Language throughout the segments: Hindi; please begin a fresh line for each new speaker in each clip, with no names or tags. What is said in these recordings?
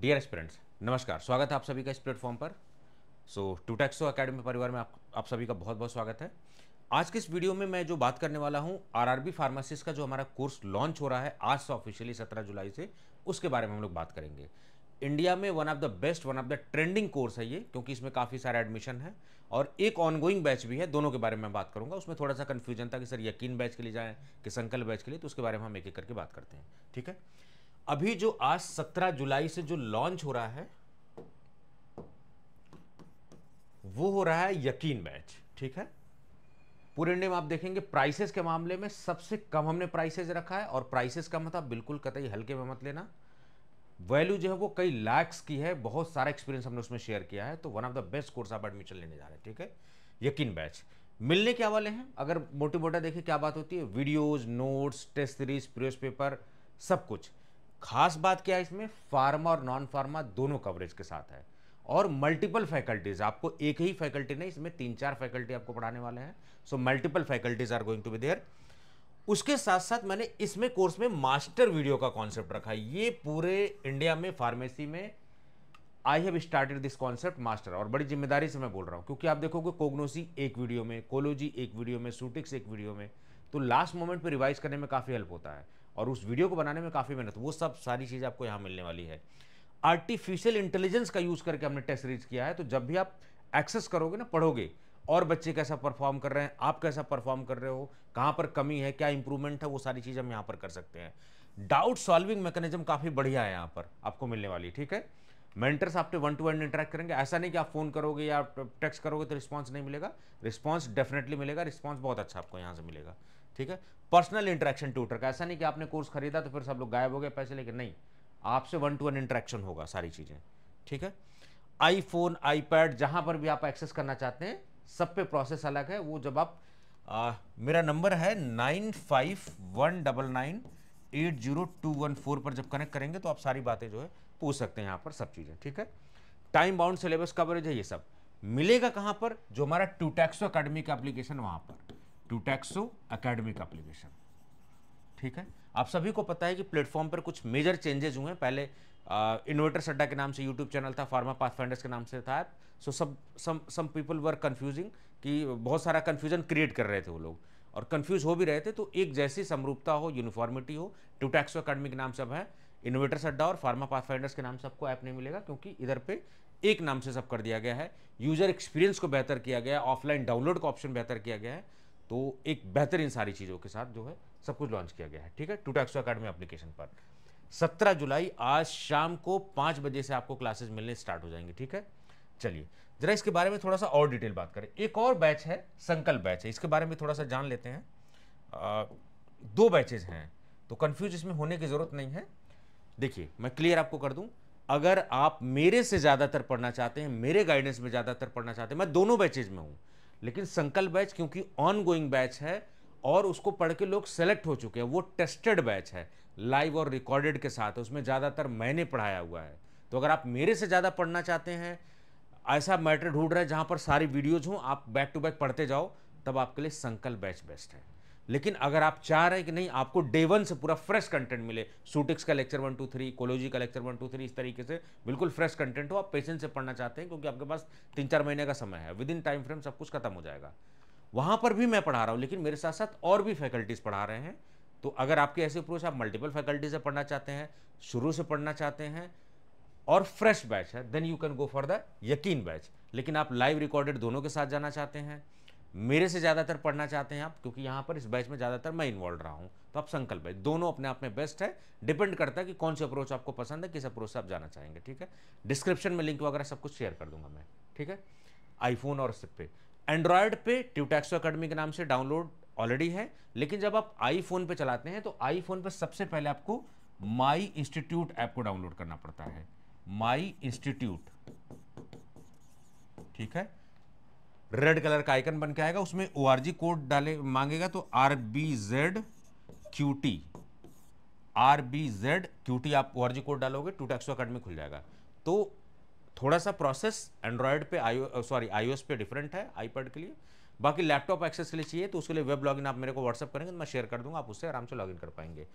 डियर एस्पिरेंट्स नमस्कार स्वागत है आप सभी का इस प्लेटफॉर्म पर सो टूटेक्सो अकेडमी परिवार में आप, आप सभी का बहुत बहुत स्वागत है आज के इस वीडियो में मैं जो बात करने वाला हूं आरआरबी फार्मासिस्ट का जो हमारा कोर्स लॉन्च हो रहा है आज से ऑफिशियली 17 जुलाई से उसके बारे में हम लोग बात करेंगे इंडिया में one of the best one of the trending course है ये क्योंकि इसमें काफ़ी सारे एडमिशन है और एक ऑनगोइंग बैच भी है दोनों के बारे में बात करूंगा उसमें थोड़ा सा कन्फ्यूजन था कि सर यकीन बैच के लिए जाएँ कि संकल्प बैच के लिए तो उसके बारे में हम एक एक करके बात करते हैं ठीक है अभी जो आज 17 जुलाई से जो लॉन्च हो रहा है वो हो रहा है यकीन बैच ठीक है पूरे इंडिया में आप देखेंगे प्राइसेस के मामले में सबसे कम हमने प्राइसेस रखा है और प्राइसेस कम था बिल्कुल कतई हल्के में मत लेना वैल्यू जो है वो कई लैक्स की है बहुत सारा एक्सपीरियंस हमने उसमें शेयर किया है तो one of the best course आप एडमिशन लेने जा रहे हैं ठीक है यकीन बैच मिलने क्या वाले हैं अगर मोटी मोटा देखिए क्या बात होती है videos notes test series previous paper सब कुछ खास बात क्या है इसमें फार्मा और नॉन फार्मा दोनों कवरेज के साथ है और मल्टीपल फैकल्टीज आपको एक ही फैकल्टी नहीं इसमें तीन चार फैकल्टी आपको पढ़ाने वाले हैं so multiple faculties are going to be there उसके साथ साथ मैंने इसमें कोर्स में मास्टर वीडियो का कॉन्सेप्ट रखा है ये पूरे इंडिया में फार्मेसी में I have started this concept master और बड़ी जिम्मेदारी से मैं बोल रहा हूँ क्योंकि आप देखोगे कोग्नोसी एक वीडियो में कोलोजी एक वीडियो में सूटिक्स एक वीडियो में तो लास्ट मोमेंट पे रिवाइज करने में काफ़ी हेल्प होता है और उस वीडियो को बनाने में काफ़ी मेहनत वो सब सारी चीज़ आपको यहाँ मिलने वाली है आर्टिफिशियल इंटेलिजेंस का यूज़ करके हमने टेस्ट सीरीज किया है तो जब भी आप एक्सेस करोगे ना पढ़ोगे और बच्चे कैसा परफॉर्म कर रहे हैं आप कैसा परफॉर्म कर रहे हो कहाँ पर कमी है क्या इंप्रूवमेंट है वो सारी चीज़ हम यहाँ पर कर सकते हैं डाउट सॉल्विंग मैकेनिज्म काफ़ी बढ़िया है यहाँ पर आपको मिलने वाली ठीक है मेंटर्स आपके वन टू वन इंटरेक्ट करेंगे ऐसा नहीं कि आप फोन करोगे या आप टेक्स्ट करोगे तो रिस्पॉन्स नहीं मिलेगा रिस्पॉन्स डेफिनेटली मिलेगा रिस्पॉन्स बहुत अच्छा आपको यहाँ से मिलेगा ठीक है पर्सनल इंटरेक्शन ट्यूटर का ऐसा नहीं कि आपने कोर्स खरीदा तो फिर सब लोग गायब हो गए पैसे लेके नहीं आपसे वन टू वन इंटरेक्शन होगा सारी चीज़ें ठीक है आईफोन आईपैड जहां पर भी आप एक्सेस करना चाहते हैं सब पे प्रोसेस अलग है वो जब आप आ, मेरा नंबर है nine five one double nine eight zero two one four पर जब कनेक्ट करेंगे तो आप सारी बातें जो है पूछ सकते हैं यहाँ पर सब चीज़ें ठीक है टाइम बाउंड सिलेबस कवरेज है ये सब मिलेगा कहाँ पर जो हमारा टूटैक्सो अकेडमी का एप्लीकेशन वहां पर टू टैक्सो अकेडमिक अप्लीकेशन ठीक है आप सभी को पता है कि प्लेटफॉर्म पर कुछ मेजर चेंजेज हुए हैं पहले इन्वर्टर सड्डा के नाम से यूट्यूब चैनल था फार्मा फाइंडर्स के नाम से था सो सब सम सम पीपल वर कन्फ्यूजिंग कि बहुत सारा कन्फ्यूजन क्रिएट कर रहे थे वो लोग और कन्फ्यूज हो भी रहे थे तो एक जैसी समरूपता हो यूनिफॉर्मिटी हो टू अकेडमी के नाम सब है इन्वर्टर सड्डा और फार्मा फाइंडर्स के नाम से आपको ऐप नहीं मिलेगा क्योंकि इधर पर एक नाम से सब कर दिया गया है यूजर एक्सपीरियंस को बेहतर किया गया ऑफलाइन डाउनलोड का ऑप्शन बेहतर किया गया है तो एक बेहतर इन सारी चीज़ों के साथ जो है सब कुछ लॉन्च किया गया है ठीक है टूटा एक्सट्रा अकाडमी एप्लीकेशन पर सत्रह जुलाई आज शाम को पाँच बजे से आपको क्लासेज मिलने स्टार्ट हो जाएंगे ठीक है चलिए जरा इसके बारे में थोड़ा सा और डिटेल बात करें एक और बैच है संकल्प बैच है इसके बारे में थोड़ा सा जान लेते हैं आ, दो बैचेज हैं तो कन्फ्यूज इसमें होने की ज़रूरत नहीं है देखिए मैं क्लियर आपको कर दूं अगर आप मेरे से ज़्यादातर पढ़ना चाहते हैं मेरे गाइडेंस में ज़्यादातर पढ़ना चाहते हैं मैं दोनों बैचेज में हूँ लेकिन संकल्प बैच क्योंकि ऑन गोइंग बैच है और उसको पढ़ के लोग सेलेक्ट हो चुके हैं वो टेस्टेड बैच है लाइव और रिकॉर्डेड के साथ उसमें ज़्यादातर मैंने पढ़ाया हुआ है तो अगर आप मेरे से ज़्यादा पढ़ना चाहते हैं ऐसा मैटर ढूंढ रहे हैं जहाँ पर सारी वीडियोज़ हों आप बैक टू बैक पढ़ते जाओ तब आपके लिए संकल्प बैच बेस्ट है लेकिन अगर आप चाह रहे हैं कि नहीं आपको डे वन से पूरा फ्रेश कंटेंट मिले सूटिक्स का लेक्चर वन टू थ्री कोलोजी का लेक्चर वन टू थ्री इस तरीके से बिल्कुल फ्रेश कंटेंट हो आप पेशेंट से पढ़ना चाहते हैं क्योंकि आपके पास तीन चार महीने का समय है विद इन टाइम फ्रेम सब कुछ खत्म हो जाएगा वहाँ पर भी मैं पढ़ा रहा हूँ लेकिन मेरे साथ साथ और भी फैकल्टीज़ पढ़ा रहे हैं तो अगर आपके ऐसे अप्रोच आप मल्टीपल फैकल्टी से पढ़ना चाहते हैं शुरू से पढ़ना चाहते हैं और फ्रेश बैच है then you can go for the यकीन बैच लेकिन आप लाइव रिकॉर्डेड दोनों के साथ जाना चाहते हैं मेरे से ज़्यादातर पढ़ना चाहते हैं आप क्योंकि यहाँ पर इस बैच में ज़्यादातर मैं इन्वॉल्व रहा हूँ तो आप संकल्प है दोनों अपने आप में बेस्ट है डिपेंड करता है कि कौन सी अप्रोच आपको पसंद है किस अप्रोच से आप जाना चाहेंगे ठीक है डिस्क्रिप्शन में लिंक वगैरह सब कुछ शेयर कर दूंगा मैं ठीक है आईफोन और सिप पे एंड्रॉयड पे ट्यूटैक्सो अकेडमी के नाम से डाउनलोड ऑलरेडी है लेकिन जब आप आईफोन पर चलाते हैं तो आईफोन पर सबसे पहले आपको माई इंस्टीट्यूट ऐप को डाउनलोड करना पड़ता है माई इंस्टीट्यूट ठीक है रेड कलर का आइकन बन के आएगा उसमें ओ कोड डाले मांगेगा तो R B Z Q T R B Z Q T आप ओ कोड डालोगे टू टैक्सो अकेडमी खुल जाएगा तो थोड़ा सा प्रोसेस एंड्रॉयड पे आई सॉरी आई पे डिफरेंट है आईपैड के लिए बाकी लैपटॉप एक्सेस के लिए चाहिए तो उसके लिए वेब लॉगिन आप मेरे को व्हाट्सअप करेंगे तो मैं शेयर कर दूंगा आप उससे आराम से लॉगिन कर पाएंगे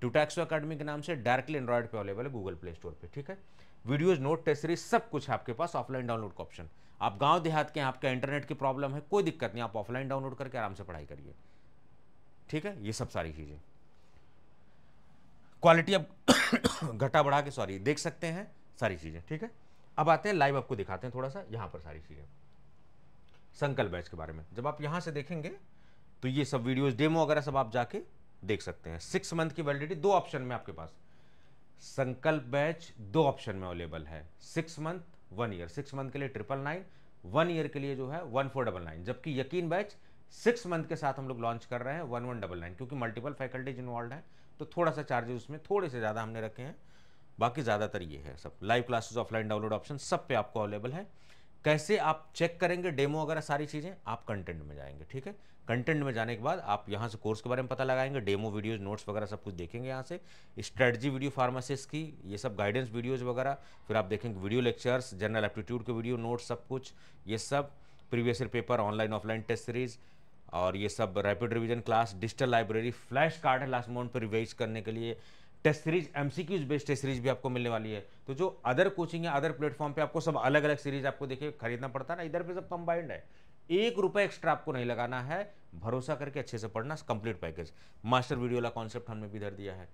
टूटैक्सो अकेडमी के नाम से डायरेक्टली एंड्रॉइड पे अवेलेबल है गूगल प्ले स्टोर पर ठीक है वीडियोज़ नोट टेस्ट सीरीज सब कुछ आपके पास ऑफलाइन डाउनलोड का ऑप्शन आप गांव देहात के हैं आपका इंटरनेट की प्रॉब्लम है कोई दिक्कत नहीं आप ऑफलाइन डाउनलोड करके आराम से पढ़ाई करिए ठीक है ये सब सारी चीज़ें क्वालिटी आप घटा बढ़ा के सॉरी देख सकते हैं सारी चीज़ें ठीक है अब आते हैं लाइव आपको दिखाते हैं थोड़ा सा यहां पर सारी चीज़ें संकल्प बैच के बारे में जब आप यहां से देखेंगे तो ये सब वीडियोस डेमो वगैरह सब आप जाके देख सकते हैं सिक्स मंथ की वैलिडिटी दो ऑप्शन में आपके पास संकल्प बैच दो ऑप्शन में अवेलेबल है six month one year six month के लिए ट्रिपल नाइन वन ईयर के लिए जो है वन फोर डबल नाइन जबकि यकीन बैच सिक्स मंथ के साथ हम लोग लॉन्च कर रहे हैं वन वन डबल नाइन क्योंकि मल्टीपल फैकल्टीज इन्वॉल्व हैं तो थोड़ा सा चार्जेज उसमें थोड़े से ज़्यादा हमने रखे हैं बाकी ज़्यादातर ये है सब live classes offline download option सब पे आपको अवेलेबल है कैसे आप चेक करेंगे डेमो वगैरह सारी चीज़ें आप कंटेंट में जाएंगे ठीक है कंटेंट में जाने के बाद आप यहाँ से कोर्स के बारे में पता लगाएंगे डेमो वीडियोस नोट्स वगैरह सब कुछ देखेंगे यहाँ से स्ट्रेटजी वीडियो फार्मासिस्ट की ये सब गाइडेंस वीडियोज़ वगैरह फिर आप देखेंगे वीडियो लेक्चर्स जनरल एप्टीट्यूड के वीडियो नोट्स सब कुछ ये सब previous year paper online offline test series और ये सब rapid revision class digital library flash card है लास्ट मोमेंट पर रिवाइज करने के लिए test series M C Qs based test series भी आपको मिलने वाली है तो जो अदर कोचिंग है अदर प्लेटफॉर्म पे आपको सब अलग अलग सीरीज आपको देखिए खरीदना पड़ता है ना इधर पे सब कंबाइंड है एक रुपए एक्स्ट्रा आपको नहीं लगाना है भरोसा करके अच्छे से पढ़ना कंप्लीट पैकेज मास्टर वीडियो वाला कॉन्सेप्ट हमने भी इधर दिया है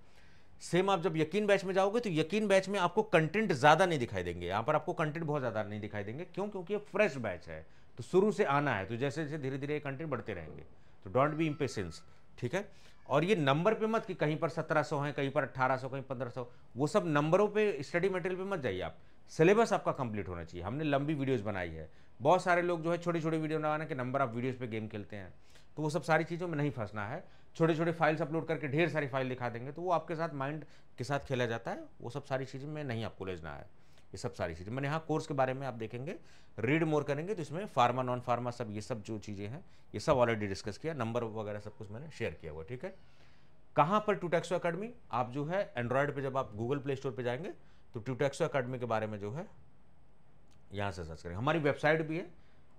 सेम आप जब यकीन बैच में जाओगे तो यकीन बैच में आपको कंटेंट ज़्यादा नहीं दिखाई देंगे यहाँ पर आपको कंटेंट बहुत ज़्यादा नहीं दिखाई देंगे क्यों क्योंकि ये फ्रेश बैच है तो शुरू से आना है तो जैसे जैसे धीरे धीरे कंटेंट बढ़ते रहेंगे तो डोंट बी इम्पेशेंस ठीक है और ये नंबर पे मत कि कहीं पर 1700 है कहीं पर 1800 कहीं 1500 वो सब नंबरों पे स्टडी मटेरियल पे मत जाइए आप सिलेबस आपका कंप्लीट होना चाहिए हमने लंबी वीडियोस बनाई है बहुत सारे लोग जो है छोटे छोटे वीडियो बनाना कि नंबर ऑफ वीडियोस पे गेम खेलते हैं तो वो सब सारी चीज़ों में नहीं फंसना है छोटे छोटे फाइल्स अपलोड करके ढेर सारी फाइल दिखा देंगे तो वो आपके साथ माइंड के साथ खेला जाता है वो सब सारी चीज़ें में नहीं आपको लेजना है ये सब सारी चीज़ें मैंने यहाँ कोर्स के बारे में आप देखेंगे रीड मोर करेंगे तो इसमें फार्मा नॉन फार्मा सब ये सब जो चीज़ें हैं ये सब ऑलरेडी डिस्कस किया नंबर वगैरह सब कुछ मैंने शेयर किया हुआ ठीक है कहाँ पर टूटेक्सो अकेडमी आप जो है एंड्रॉयड पर जब आप गूगल प्ले स्टोर पर जाएंगे तो टूटेक्सो अकेडमी के बारे में जो है यहाँ से सर्च करें हमारी वेबसाइट भी है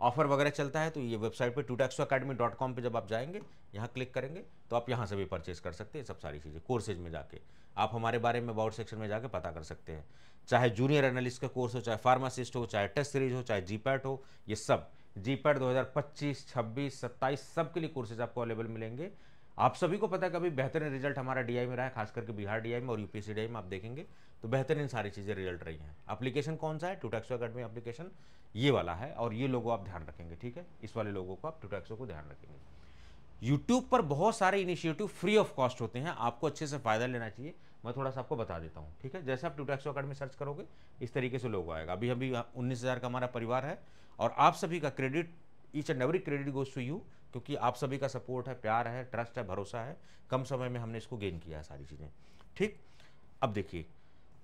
ऑफर वगैरह चलता है तो ये वेबसाइट पे Two Taxo Academy dot com पर जब आप जाएंगे यहाँ क्लिक करेंगे तो आप यहाँ से भी परचेज कर सकते हैं सब सारी चीज़ें कोर्सेज में जाके आप हमारे बारे में अबाउट सेक्शन में जाके पता कर सकते हैं चाहे जूनियर एनालिस्ट का कोर्स हो चाहे फार्मासिस्ट हो चाहे टेस्ट सीरीज हो चाहे जीपैट हो ये सब जीपैट पैट दो हज़ार सब के लिए कोर्सेज आपको अवेलेबल मिलेंगे आप सभी को पता है कभी बेहतरीन रिजल्ट हमारा डीआई में रहा है खास करके बिहार डीआई में और यूपीसी डीआई में आप देखेंगे तो बेहतरीन सारी चीज़ें रिजल्ट रही हैं एप्लीकेशन कौन सा है टूटैक्सो अकेडमी एप्लीकेशन ये वाला है और ये लोगों आप ध्यान रखेंगे ठीक है इस वाले लोगों को आप टूटैक्सो को ध्यान रखेंगे यूट्यूब पर बहुत सारे इनिशिएटिव फ्री ऑफ कॉस्ट होते हैं आपको अच्छे से फ़ायदा लेना चाहिए मैं थोड़ा सा आपको बता देता हूँ ठीक है जैसे आप टूटैक्सो अकेडमी सर्च करोगे इस तरीके से लोग आएगा अभी अभी उन्नीस हज़ार का हमारा परिवार है और आप सभी का credit each and every credit goes to you क्योंकि आप सभी का सपोर्ट है प्यार है ट्रस्ट है भरोसा है कम समय में हमने इसको गेन किया है सारी चीज़ें ठीक अब देखिए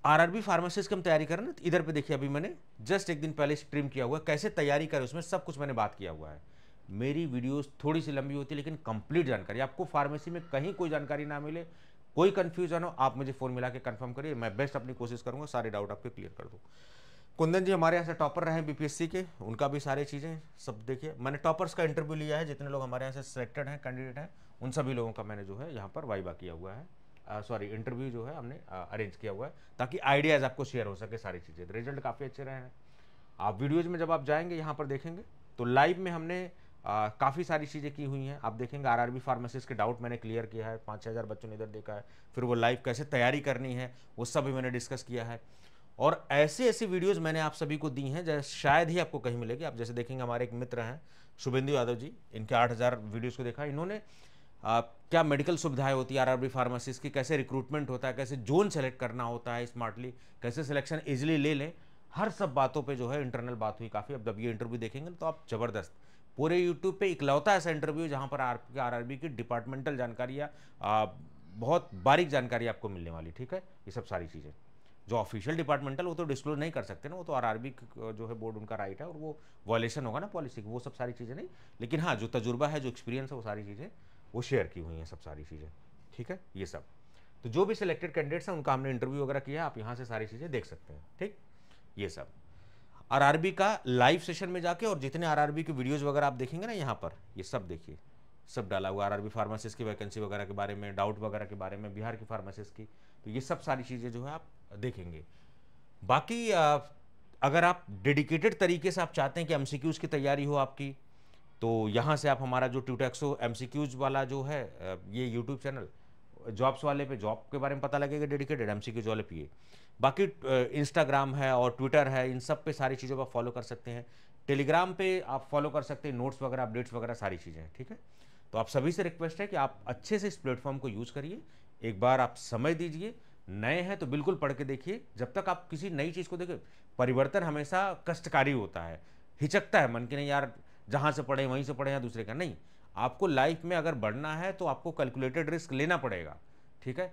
आरआरबी फार्मासिस्ट की हम तैयारी कर रहे तो इधर पे देखिए अभी मैंने जस्ट एक दिन पहले स्ट्रीम किया हुआ है कैसे तैयारी करें उसमें सब कुछ मैंने बात किया हुआ है मेरी वीडियोस थोड़ी सी लंबी होती है लेकिन कंप्लीट जानकारी आपको फार्मेसी में कहीं कोई जानकारी ना मिले कोई कन्फ्यूजन हो आप मुझे फ़ोन मिला के कन्फर्म करिए मैं बेस्ट अपनी कोशिश करूँगा सारे डाउट आपके क्लियर कर दूँ कुंदन जी हमारे यहाँ से टॉपर रहे बीपीएससी के उनका भी सारी चीज़ें सब देखिए मैंने टॉपर्स का इंटरव्यू लिया है जितने लोग हमारे यहाँ से सिलेक्टेड हैं कैंडिडेट हैं उन सभी लोगों का मैंने जो है यहाँ पर वाइबा किया हुआ है सॉरी इंटरव्यू जो है हमने अरेंज किया हुआ है ताकि आइडियाज़ आपको शेयर हो सके सारी चीज़ें रिजल्ट काफ़ी अच्छे रहे हैं आप वीडियोज़ में जब आप जाएंगे यहाँ पर देखेंगे तो लाइव में हमने काफ़ी सारी चीज़ें की हुई हैं आप देखेंगे आर आर फार्मेसिस्ट के डाउट मैंने क्लियर किया है पाँच छः हज़ार बच्चों ने इधर देखा है फिर वो लाइव कैसे तैयारी करनी है वो सब भी मैंने डिस्कस किया है और ऐसी ऐसी वीडियोस मैंने आप सभी को दी हैं जैसे शायद ही आपको कहीं मिलेगी आप जैसे देखेंगे हमारे एक मित्र हैं शुभेंदु यादव जी इनके 8000 वीडियोज़ को देखा इन्होंने आ, क्या मेडिकल सुविधाएं होती है आर फार्मासिस्ट की कैसे रिक्रूटमेंट होता है कैसे जोन सेलेक्ट करना होता है स्मार्टली कैसे सिलेक्शन ईजिली ले लें हर सब बातों पर जो है इंटरनल बात हुई काफ़ी अब जब ये इंटरव्यू देखेंगे तो आप ज़बरदस्त पूरे यूट्यूब पे इकलौता ऐसा इंटरव्यू जहाँ पर आर आरआरबी की डिपार्टमेंटल जानकारी या बहुत बारीक जानकारी आपको मिलने वाली ठीक है ये सब सारी चीज़ें जो ऑफिशियल डिपार्टमेंटल वो तो डिस्क्लोज नहीं कर सकते ना वो तो आर जो है बोर्ड उनका राइट है और वो वॉयलेशन होगा ना पॉलिसी की वो सब सारी चीज़ें नहीं लेकिन हाँ जो तजुर्बा है जो एक्सपीरियंस है वो सारी चीज़ें वो शेयर की हुई हैं सब सारी चीज़ें ठीक है ये सब तो जो भी सिलेक्टेड कैंडिडेट्स हैं उनका हमने इंटरव्यू वगैरह किया आप यहाँ से सारी चीज़ें देख सकते हैं ठीक ये सब आरआरबी का लाइव सेशन में जाके और जितने आरआरबी के वीडियोज़ वगैरह आप देखेंगे ना यहाँ पर ये सब देखिए सब डाला हुआ आरआरबी फार्मासिस्ट की वैकेंसी वगैरह के बारे में डाउट वगैरह के बारे में बिहार की फार्मासिस्ट की तो ये सब सारी चीज़ें जो है आप देखेंगे बाकी अगर आप डेडिकेटेड तरीके से आप चाहते हैं कि एम की तैयारी हो आपकी तो यहाँ से आप हमारा जो ट्यूटेक्सो एम वाला जो है ये यूट्यूब चैनल जॉब्स वाले पे जॉब के बारे में पता लगेगा डेडिकेटेड एम सी वाले पे बाकी इंस्टाग्राम है और ट्विटर है इन सब पे सारी चीज़ों को आप फॉलो कर सकते हैं टेलीग्राम पे आप फॉलो कर सकते हैं नोट्स वगैरह अपडेट्स वगैरह सारी चीज़ें ठीक है तो आप सभी से रिक्वेस्ट है कि आप अच्छे से इस प्लेटफॉर्म को यूज़ करिए एक बार आप समय दीजिए नए हैं तो बिल्कुल पढ़ के देखिए जब तक आप किसी नई चीज़ को देखें परिवर्तन हमेशा कष्टकारी होता है हिचकता है मन के नहीं यार जहाँ से पढ़े वहीं से पढ़े या दूसरे का नहीं आपको लाइफ में अगर बढ़ना है तो आपको कैलकुलेटेड रिस्क लेना पड़ेगा ठीक है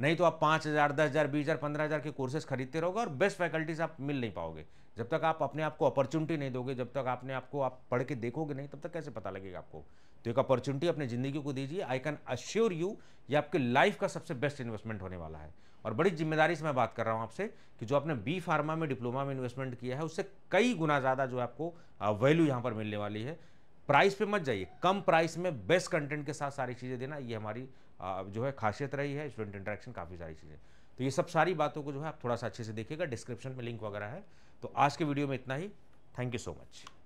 नहीं तो आप पाँच हज़ार दस हज़ार बीस हज़ार पंद्रह हज़ार के कोर्सेज खरीदते रहोगे और बेस्ट फैकल्टीज आप मिल नहीं पाओगे जब तक आप अपने आप को अपॉर्चुनिटी नहीं दोगे जब तक आपने आपको आप पढ़ के देखोगे नहीं तब तक कैसे पता लगेगा आपको तो एक अपॉर्चुनिटी अपनी ज़िंदगी को दीजिए आई कैन अश्योर यू ये आपके लाइफ का सबसे बेस्ट इन्वेस्टमेंट होने वाला है और बड़ी जिम्मेदारी से मैं बात कर रहा हूँ आपसे कि जो आपने बी फार्मा में डिप्लोमा में इन्वेस्टमेंट किया है उससे कई गुना ज़्यादा जो आपको वैल्यू यहाँ पर मिलने वाली है प्राइस पे मत जाइए कम प्राइस में बेस्ट कंटेंट के साथ सारी चीज़ें देना ये हमारी जो है खासियत रही है स्टूडेंट इंटरेक्शन काफ़ी सारी चीज़ें तो ये सब सारी बातों को जो है आप थोड़ा सा अच्छे से देखिएगा डिस्क्रिप्शन में लिंक वगैरह है तो आज के वीडियो में इतना ही थैंक यू सो मच